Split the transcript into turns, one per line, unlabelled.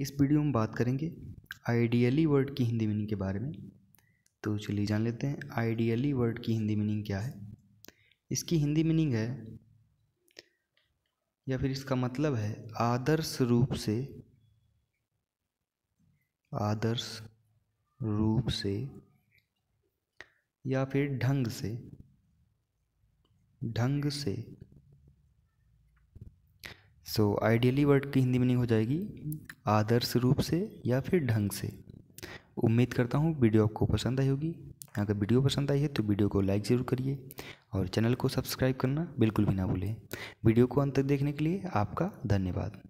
इस वीडियो में बात करेंगे आइडियली वर्ड की हिंदी मीनिंग के बारे में तो चलिए जान लेते हैं आइडियली वर्ड की हिंदी मीनिंग क्या है इसकी हिंदी मीनिंग है या फिर इसका मतलब है आदर्श रूप से आदर्श रूप से या फिर ढंग से ढंग से सो आइडियली वर्ड की हिंदी मीनिंग हो जाएगी आदर्श रूप से या फिर ढंग से उम्मीद करता हूँ वीडियो आपको पसंद आई होगी अगर वीडियो पसंद आई है तो वीडियो को लाइक ज़रूर करिए और चैनल को सब्सक्राइब करना बिल्कुल भी ना भूलें वीडियो को अंत तक देखने के लिए आपका धन्यवाद